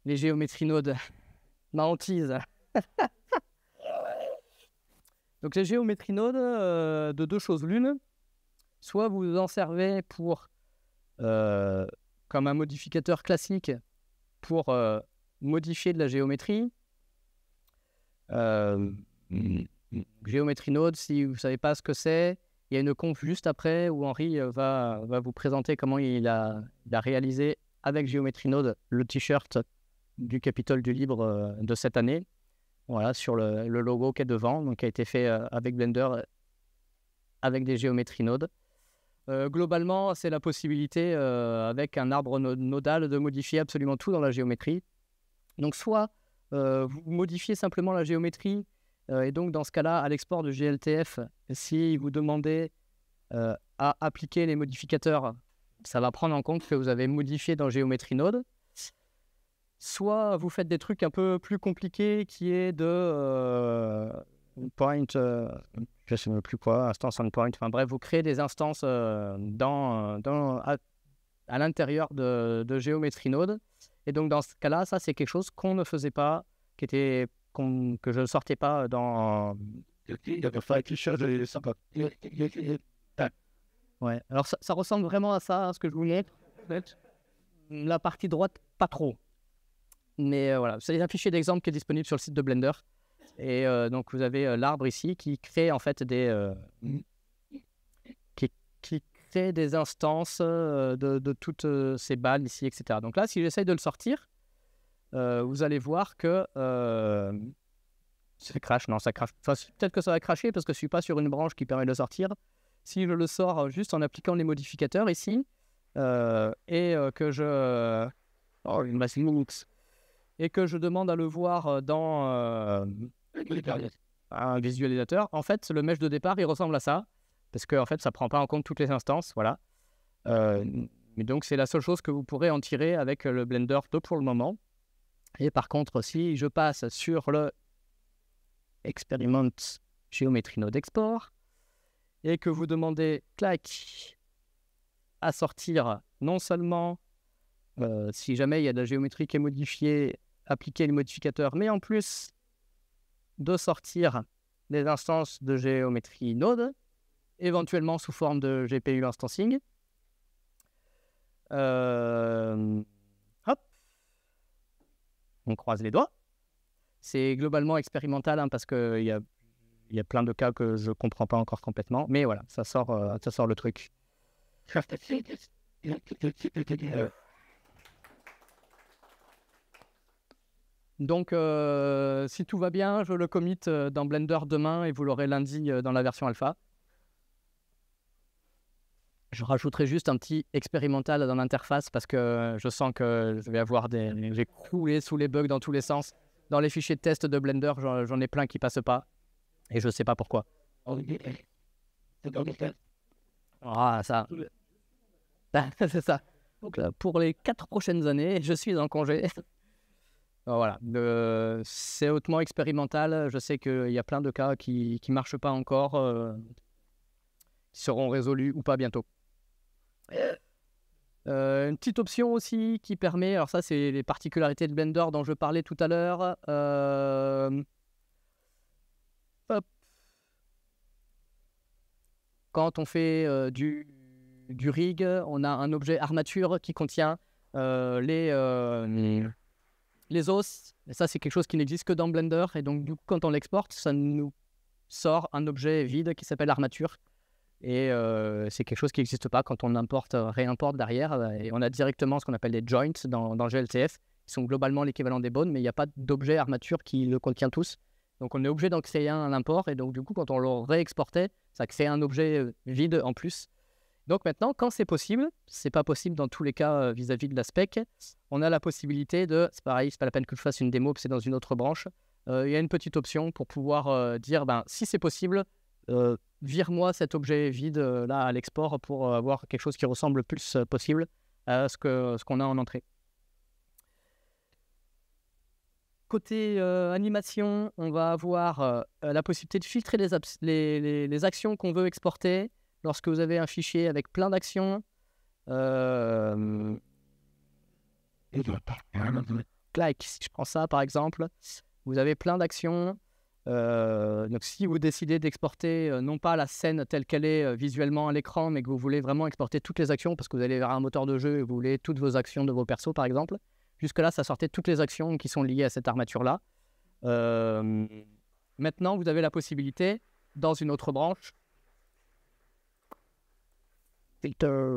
Les géométries nodes, ma [laughs] Donc, les géométries euh, de deux choses l'une Soit vous en servez pour, euh, comme un modificateur classique pour euh, modifier de la géométrie. Euh, géométrie node, si vous ne savez pas ce que c'est, il y a une conf juste après où Henri va, vous présenter comment il a, réalisé avec géométrie node le t-shirt du Capitole du Libre de cette année. Voilà, sur le, logo qui est devant, donc qui a été fait avec Blender, avec des Géométrie nodes. Euh, globalement, c'est la possibilité, euh, avec un arbre nodal, de modifier absolument tout dans la géométrie. Donc, soit euh, vous modifiez simplement la géométrie, et donc dans ce cas-là, à l'export de GLTF, si vous demandez à appliquer les modificateurs, ça va prendre en compte que vous avez modifié dans géométrie node. Soit vous faites des trucs un peu plus compliqués, qui est de Point, euh, je ne sais plus quoi, instance endpoint. Enfin bref, vous créez des instances euh, dans, euh, dans, à, l'intérieur de, de géométrie Node. Et donc, dans ce cas-là, ça, c'est quelque chose qu'on ne faisait pas, qui était, que je ne sortais pas dans. Ouais, alors ça, ressemble vraiment à ça, à hein, ce que je voulais. La partie droite, pas trop. Mais voilà, c'est un fichier d'exemple qui est disponible sur le site de Blender. Et euh, donc, vous avez euh, l'arbre ici qui crée en fait des. Euh, mmh. Qui, crée des instances de, toutes ces balles ici, etc. Donc là, si j'essaye de le sortir, vous allez voir que. Ça crache, non, ça crache. Enfin, peut-être que ça va cracher parce que je suis pas sur une branche qui permet de le sortir. Si je le sors juste en appliquant les modificateurs ici, et que je. Oh, une masse Et que je demande à le voir dans, un visualisateur. En fait, le mesh de départ, il ressemble à ça, parce que en fait, ça prend pas en compte toutes les instances, voilà. mais euh, donc, c'est la seule chose que vous pourrez en tirer avec le Blender pour le moment. Et par contre, si je passe sur le Experiment Géométrie Node Export, et que vous demandez, clac, à sortir non seulement euh, si jamais il y a de la géométrie qui est modifiée, appliquer les modificateurs, mais en plus de sortir des instances de géométrie node, éventuellement sous forme de GPU instancing. Euh, hop, on croise les doigts. C'est globalement expérimental hein, parce qu'il y a, y plein de cas que je ne comprends pas encore complètement, mais voilà, ça sort, euh, ça sort le truc. [laughs] Euh, Donc, euh, si tout va bien, je le commit euh, dans Blender demain et vous l'aurez lundi euh, dans la version alpha. Je rajouterai juste un petit expérimental dans l'interface parce que je sens que je vais avoir des. J'ai coulé sous les bugs dans tous les sens. Dans les fichiers de test de Blender, j'en ai plein qui passent pas et je ne sais pas pourquoi. Ah, ça. [laughs] [laughs] C'est ça. Donc, pour les quatre prochaines années, je suis en congé. [laughs] Ah, voilà, euh, c'est hautement expérimental. Je sais qu'il y a plein de cas qui ne marchent pas encore, euh, qui seront résolus ou pas bientôt. Euh, une petite option aussi qui permet, alors ça c'est les particularités de Blender dont je parlais tout à l'heure. Quand on fait du, du rig, on a un objet armature qui contient les... Les os, ça c'est quelque chose qui n'existe que dans Blender, et donc du coup quand on l'exporte, ça nous sort un objet vide qui s'appelle armature. Et euh, c'est quelque chose qui n'existe pas quand on importe, euh, réimporte derrière. Euh, et on a directement ce qu'on appelle des joints dans, dans GLTF, qui sont globalement l'équivalent des bones, mais il n'y a pas d'objet armature qui le contient tous. Donc on est obligé d'en créer un import, l'import. Et donc du coup, quand on le réexportait, ça crée un objet vide en plus. Donc maintenant, quand c'est possible, c'est pas possible dans tous les cas euh, vis-à-vis de la spec, on a la possibilité de, c'est pareil, c'est pas la peine que je fasse une démo, c'est dans une autre branche. Euh, il y a une petite option pour pouvoir euh, dire, ben, si c'est possible, vire-moi cet objet vide là à l'export pour avoir quelque chose qui ressemble le plus possible à ce qu'on ce qu'on a en entrée. Côté animation, on va avoir la possibilité de filtrer les, les actions qu'on veut exporter, lorsque vous avez un fichier avec plein d'actions, euh... si je prends ça par exemple, vous avez plein d'actions. Euh, donc si vous décidez d'exporter euh, non pas la scène telle qu'elle est euh, visuellement à l'écran, mais que vous voulez vraiment exporter toutes les actions, parce que vous allez vers un moteur de jeu et vous voulez toutes vos actions de vos persos par exemple, jusque-là ça sortait toutes les actions qui sont liées à cette armature-là. maintenant vous avez la possibilité, dans une autre branche,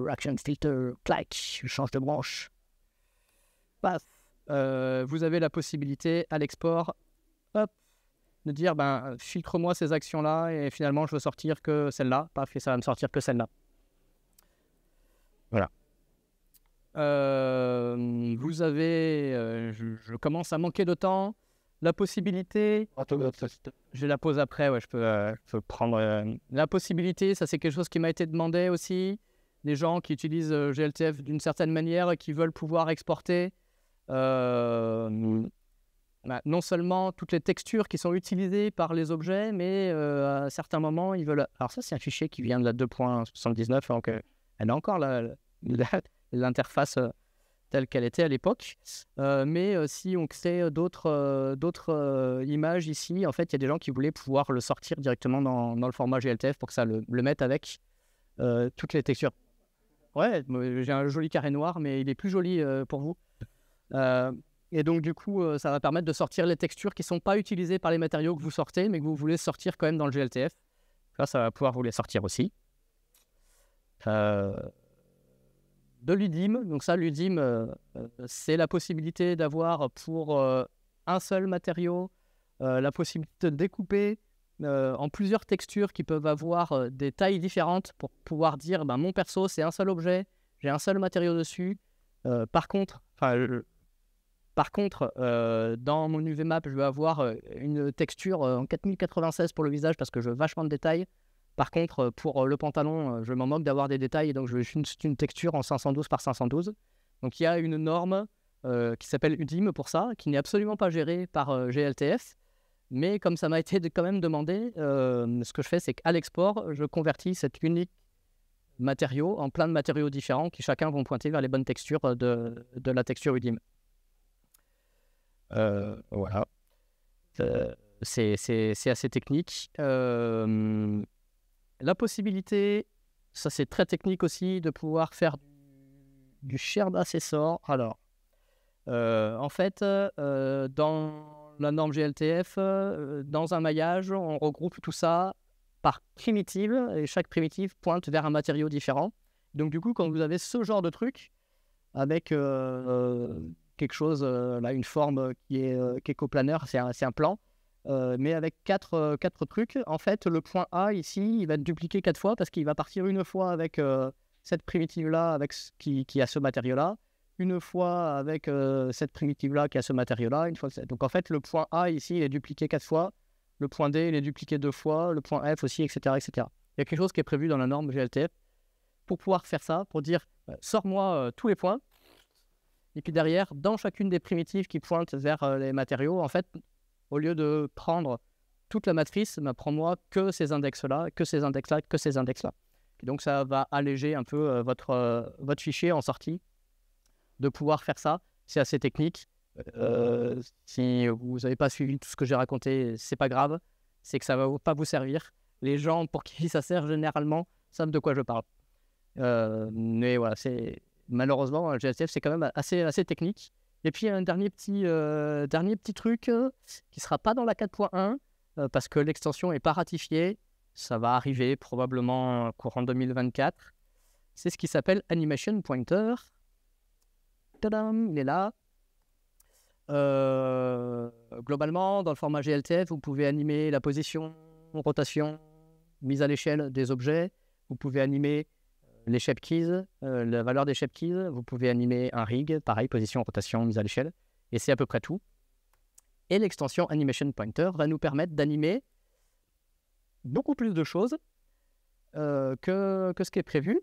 action filter, clac, je change de branche. Euh, vous avez la possibilité à l'export, de dire ben filtre-moi ces actions-là et finalement je veux sortir que celle-là, paf, et ça va me sortir que celle-là. Voilà. Euh, vous avez, euh, je, commence à manquer de temps. La possibilité, je la pose après, ouais, je peux prendre. la possibilité, ça c'est quelque chose qui m'a été demandé aussi des gens qui utilisent euh, GLTF d'une certaine manière euh, qui veulent pouvoir exporter euh, bah, non seulement toutes les textures qui sont utilisées par les objets, mais à certains moments, ils veulent. Alors, ça, c'est un fichier qui vient de la 2.79, hein, donc elle a encore [laughs] l'interface telle qu'elle était à l'époque. mais si on crée d'autres d'autres images ici, en fait, il y a des gens qui voulaient pouvoir le sortir directement dans, le format GLTF pour que ça le, le mette avec toutes les textures ouais, j'ai un joli carré noir, mais il est plus joli euh, pour vous. Euh, et donc, du coup, euh, ça va permettre de sortir les textures qui ne sont pas utilisées par les matériaux que vous sortez, mais que vous voulez sortir quand même dans le GLTF. Ça, ça va pouvoir vous les sortir aussi. de l'UDIM. Donc ça, l'UDIM, c'est la possibilité d'avoir pour un seul matériau la possibilité de découper euh, en plusieurs textures qui peuvent avoir euh, des tailles différentes pour pouvoir dire ben, mon perso c'est un seul objet, j'ai un seul matériau dessus. Euh, par contre, par contre dans mon UV map, je vais avoir une texture en 4096 pour le visage parce que je veux vachement de détails. Par contre, pour le pantalon, je m'en moque d'avoir des détails, donc je veux juste une texture en 512 par 512. Donc il y a une norme qui s'appelle UDIM pour ça, qui n'est absolument pas gérée par GLTF, mais comme ça m'a été quand même demandé, euh, ce que je fais, c'est qu'à l'export, je convertis cet unique matériau en plein de matériaux différents qui chacun vont pointer vers les bonnes textures euh, de, la texture UDIM. Euh, voilà. c'est assez technique. la possibilité, ça c'est très technique aussi, de pouvoir faire du shared d'accessoires. Alors, en fait, dans la norme GLTF, euh, dans un maillage, on regroupe tout ça par primitive, et chaque primitive pointe vers un matériau différent. Donc du coup, quand vous avez ce genre de truc, avec euh, euh, quelque chose, là, une forme qui est, euh, qui c'est un, plan, mais avec quatre, quatre, trucs, en fait, le point A ici, il va être dupliqué quatre fois parce qu'il va partir une fois avec cette primitive-là, avec qui, a ce matériau-là, une fois avec euh, cette primitive-là qui a ce matériau-là, une fois Donc en fait, le point A ici, il est dupliqué quatre fois, le point D, il est dupliqué deux fois, le point F aussi, etc. etc. Il y a quelque chose qui est prévu dans la norme GLTF pour pouvoir faire ça, pour dire bah, sors-moi euh, tous les points, et puis derrière, dans chacune des primitives qui pointent vers euh, les matériaux, en fait, au lieu de prendre toute la matrice, bah, prends-moi que ces index-là, que ces index-là, que ces index-là. donc ça va alléger un peu votre, votre fichier en sortie de pouvoir faire ça. C'est assez technique. Euh, si vous n'avez pas suivi tout ce que j'ai raconté, c'est pas grave. C'est que ça va pas vous servir. Les gens pour qui ça sert généralement savent de quoi je parle. Euh, mais voilà, c'est malheureusement GSTF, c'est quand même assez assez technique. Et puis un dernier petit euh, dernier petit truc qui sera pas dans la 4.1 parce que l'extension est pas ratifiée. Ça va arriver probablement courant 2024. C'est ce qui s'appelle Animation Pointer il est là. Euh, globalement, dans le format GLTF, vous pouvez animer la position, rotation, mise à l'échelle des objets. Vous pouvez animer euh, les shape keys, euh, la valeur des shape keys. Vous pouvez animer un rig, pareil, position, rotation, mise à l'échelle. Et c'est à peu près tout. Et l'extension Animation Pointer va nous permettre d'animer beaucoup plus de choses que ce qui est prévu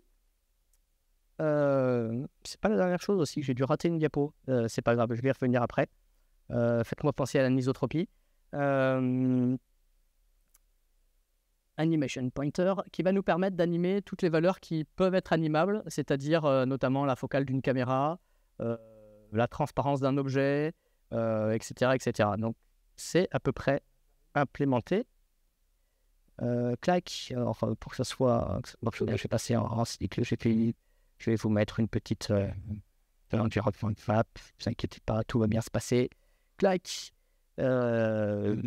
c'est pas la dernière chose aussi, j'ai dû rater une diapo. c'est pas grave, je vais y revenir après. Faites-moi penser à la misotropie. animation pointer qui va nous permettre d'animer toutes les valeurs qui peuvent être animables, c'est-à-dire notamment la focale d'une caméra, la transparence d'un objet, etc., etc. Donc c'est à peu près implémenté. clac, enfin, pour que ça soit. je vais passer en, en cycle, j'ai je vais vous mettre une petite euh, environnement de FAP, ne vous inquiétez pas, tout va bien se passer. Clac euh,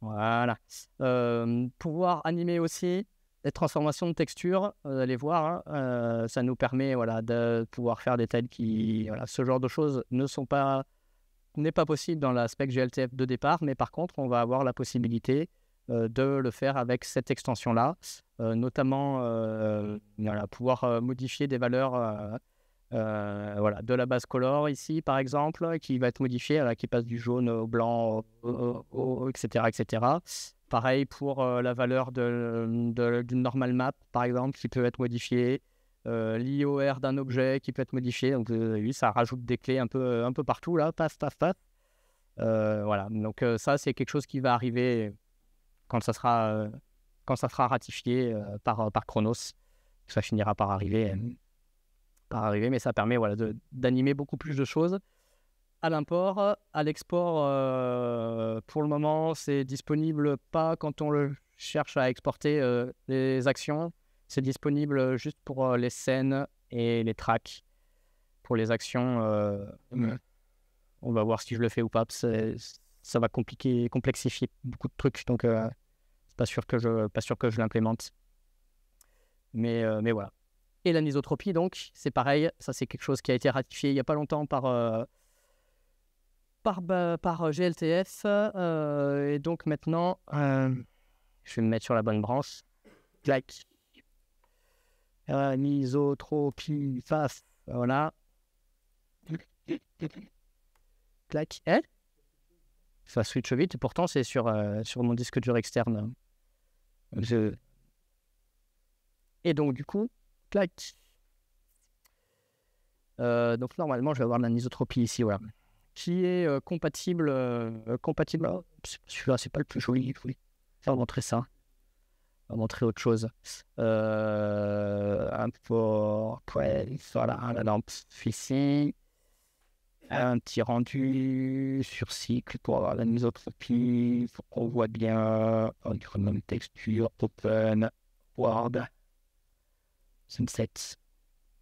Voilà. Euh, pouvoir animer aussi les transformations de texture, vous allez voir, hein. euh, ça nous permet voilà, de pouvoir faire des tels qui. Voilà, ce genre de choses ne sont pas n'est pas possible dans l'aspect GLTF de départ, mais par contre, on va avoir la possibilité euh, de le faire avec cette extension-là, euh, notamment euh, voilà, pouvoir modifier des valeurs voilà, de la base color ici, par exemple, qui va être modifiée, là, qui passe du jaune au blanc, au, etc. etc. Pareil pour la valeur d'une normal map, par exemple, qui peut être modifiée. L'IOR d'un objet qui peut être modifié. Donc, oui, ça rajoute des clés un peu, un peu partout, là. Paf, paf, paf. voilà. Donc, ça, c'est quelque chose qui va arriver quand ça sera, euh, quand ça sera ratifié euh, par, euh, par Chronos. Ça finira par arriver, mhm. par arriver mais ça permet voilà, d'animer beaucoup plus de choses à l'import. À l'export, pour le moment, c'est disponible pas quand on le cherche à exporter les actions. C'est disponible juste pour les scènes et les tracks. Pour les actions, on va voir si je le fais ou pas. C'est ça va compliquer, complexifier beaucoup de trucs. Donc, euh, c'est pas sûr que je, pas sûr que je l'implémente. Mais, euh, mais voilà. Et la l'anisotropie, donc, c'est pareil. Ça, c'est quelque chose qui a été ratifié il n'y a pas longtemps par euh, par, bah, par GLTF. et donc maintenant, je vais me mettre sur la bonne branche. Claque. misotropie faf. Voilà. Clac. Eh? ça switch vite. Et pourtant, c'est sur, euh, sur mon disque dur externe. Et donc, du coup, euh, donc, normalement, je vais avoir de l'anisotropie ici, voilà. Qui est euh, compatible. compatible... Oh, celui-là, c'est pas le plus joli. oui. Ça, on va montrer ça. va montrer autre chose. un Ouais, Voilà, la lampe ici un petit rendu sur cycle pour avoir la nisotropie pour qu'on voit bien euh, texture, open, word, sunset.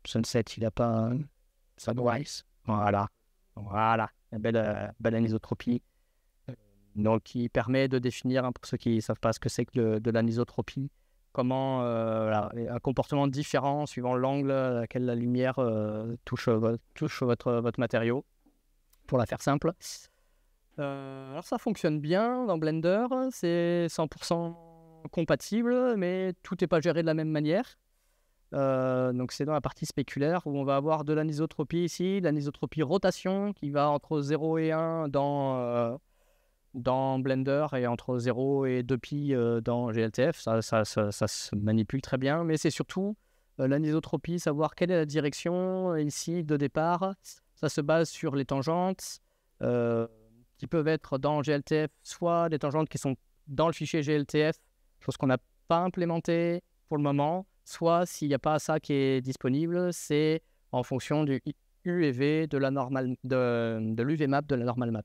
Sunset, il a pas sunrise. Voilà. Voilà. Une belle, euh, anisotropie. Euh, donc, qui permet de définir, hein, pour ceux qui ne savent pas ce que c'est que de, l'anisotropie, comment un comportement différent suivant l'angle à laquelle la lumière touche, touche votre, votre matériau la faire simple. Euh, alors ça fonctionne bien dans Blender, c'est 100% compatible, mais tout n'est pas géré de la même manière. Euh, donc c'est dans la partie spéculaire où on va avoir de l'anisotropie ici, de l'anisotropie rotation qui va entre 0 et 1 dans, euh, dans Blender et entre 0 et 2 pi dans GLTF. Ça, ça, se manipule très bien, mais c'est surtout l'anisotropie, savoir quelle est la direction ici de départ ça se base sur les tangentes euh, qui peuvent être dans GLTF, soit des tangentes qui sont dans le fichier GLTF, chose qu'on n'a pas implémentée pour le moment, soit s'il n'y a pas ça qui est disponible, c'est en fonction du UV de la normal de, de map de la normal map.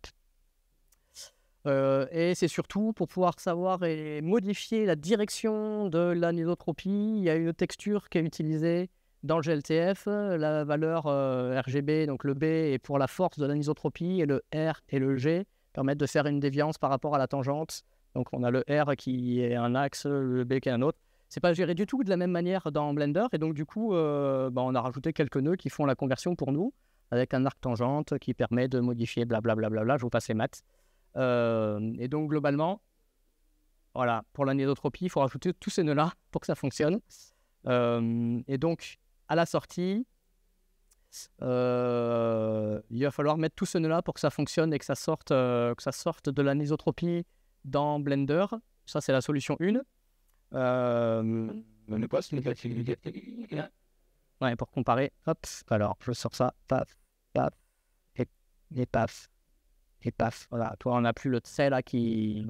Euh, et c'est surtout pour pouvoir savoir et modifier la direction de l'anisotropie. Il y a une texture qui est utilisée dans le GLTF, euh, la valeur euh, RGB, donc le B est pour la force de l'anisotropie et le R et le G permettent de faire une déviance par rapport à la tangente. Donc on a le R qui est un axe, le B qui est un autre. C'est pas géré du tout de la même manière dans Blender et donc du coup, euh, bah, on a rajouté quelques nœuds qui font la conversion pour nous avec un arc tangente qui permet de modifier blablabla. Bla je vous passe les maths. et donc globalement, voilà, pour l'anisotropie, il faut rajouter tous ces nœuds-là pour que ça fonctionne. et donc, à la sortie, euh, il va falloir mettre tout ce nœud là pour que ça fonctionne et que ça sorte, euh, que ça sorte de l'anisotropie dans Blender. Ça, c'est la solution 1. Euh... Ouais, pour comparer, hop, alors je sors ça, paf, paf, et, paf, et paf. Voilà, toi, on n'a plus le trait là qui.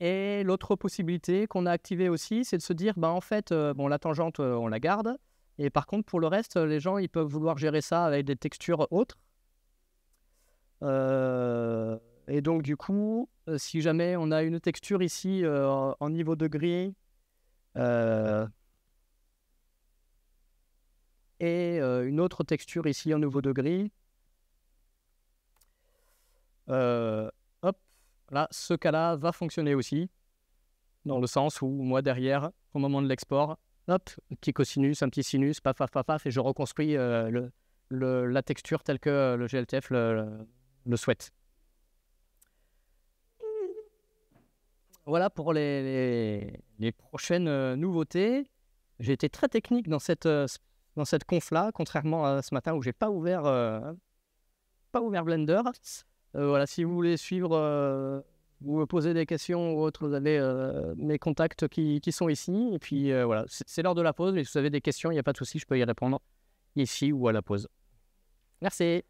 Et l'autre possibilité qu'on a activée aussi, c'est de se dire, bah, en fait, euh, bon, la tangente, euh, on la garde. Et par contre, pour le reste, euh, les gens, ils peuvent vouloir gérer ça avec des textures autres. et donc, du coup, si jamais on a une texture ici en niveau de gris, et une autre texture ici en niveau de gris, Là, ce cas-là va fonctionner aussi, dans le sens où moi, derrière, au moment de l'export, hop, petit cosinus, un petit sinus, paf, paf, paf, et je reconstruis euh, la texture telle que le GLTF le, souhaite. Voilà pour les, prochaines euh, nouveautés. J'ai été très technique dans cette, euh, dans cette conf-là, contrairement à ce matin où j'ai pas ouvert, pas ouvert Blender. Euh, voilà, si vous voulez suivre euh, vous poser des questions ou autre, vous avez euh, mes contacts qui, sont ici. Et puis voilà, c'est l'heure de la pause. Mais si vous avez des questions, il n'y a pas de souci, je peux y répondre ici ou à la pause. Merci.